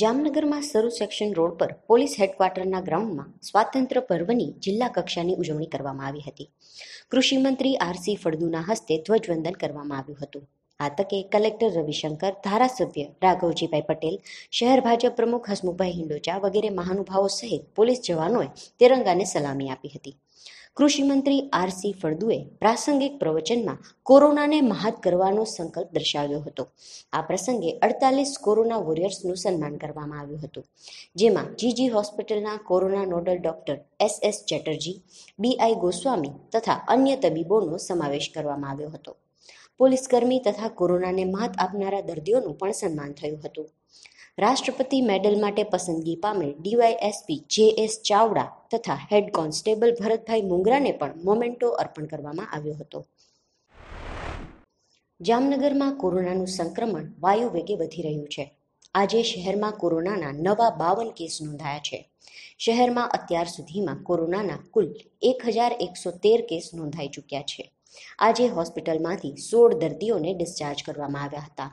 જામનગરમાં Saru section road પર police હેડક્વાર્ટરના ગ્રાઉન્ડમાં સ્વાતંત્ર્ય પર્વની જિલ્લા કક્ષાની ઉજવણી કરવામાં આવી હતી કૃષિમંત્રી આરસી ફળદુના હસ્તે ધ્વજવંદન કરવામાં આવ્યું હતું આ તકે કલેક્ટર રવિશંકર ધારાસભ્ય રાઘવજીભાઈ પટેલ શહેર ભાજપ પ્રમુખ હસમુખભાઈ હિંડોચા વગેરે મહાનુભાવો સહિત પોલીસ જવાનોએ તિરંગાને સલામી આપી હતી કૃષિમંત્રી આરસી ફળદુએ પ્રાસંગિક પ્રવચનમાં કોરોનાને મહાત કરવાનો સંકલ્પ દર્શાવ્યો હતો આ પ્રસંગે અડતાલીસ કોરોના વોરિયર્સનું સન્માન કરવામાં આવ્યું હતું જેમાં જીજી હોસ્પિટલના corona nodal doctor S S Chatterjee BI Goswami તથા અન્ય તબીબોનો સમાવેશ કરવામાં આવ્યો હતો પોલીસકર્મી તથા કોરોનાને માત આપનારા દર્દીઓનું પણ સન્માન થયું હતું રાષ્ટ્રપતિ મેડલ માટે પસંદગી પામેલ ડીવાયએસપી જે એસ ચાવડા તથા હેડ કોન્સ્ટેબલ ભરતભાઈ મુંગરાને પણ મોમેન્ટો અર્પણ કરવામાં આવ્યો હતો જામનગરમાં કોરોનાનું સંક્રમણ વાયુ વેગે વધી રહ્યું છે આજે શહેરમાં કોરોનાના નવા બાવન કેસ નોંધાયા છે શહેરમાં અત્યાર સુધીમાં કોરોનાના કુલ એક હજાર એકસો તેર કેસ નોંધાઈ ચૂક્યા છે આજે હોસ્પિટલમાંથી સોળ દર્દીઓને ડિસ્ચાર્જ કરવામાં આવ્યા હતા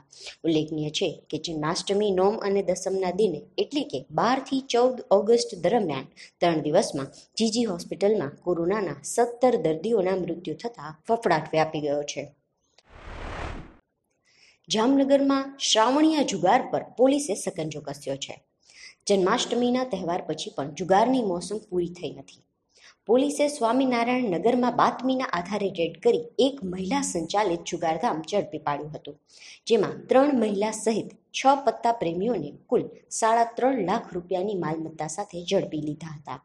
ઉલ્લેખનીય છે કે જન્માષ્ટમી નોમ અને દસમના દિને એટલે કે બારથી ચૌદ ઓગસ્ટ દરમિયાન ત્રણ દિવસમાં જીજી હોસ્પિટલમાં કોરોનાના સત્તર દર્દીઓના મૃત્યુ થતાં ફફડાટ વ્યાપી ગયો છે જામનગરમાં શ્રાવણીયા જુગાર પર પોલીસે સકંજો કસ્યો છે જન્માષ્ટમીના તહેવાર પછી પણ જુગારની મોસમ પૂરી થઈ નથી પોલીસે સ્વામિનારાયણ નગરમાં બાતમીના આધારે રેડ કરી એક મહિલા સંચાલિત જુગારધામ ઝડપી પાડ્યું હતું જેમાં ત્રણ મહિલા સહિત છ પત્તા પ્રેમીઓને કુલ સાડા ત્રણ લાખ રૂપિયાની માલમત્તા સાથે ઝડપી લીધા હતા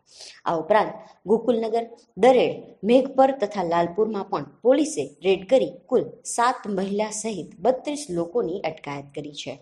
આ ઉપરાંત ગોકુલનગર દરેડ મેઘપર તથા લાલપુરમાં પણ પોલીસે રેડ કરી કુલ સાત મહિલા સહિત બત્રીસ લોકોની અટકાયત કરી છે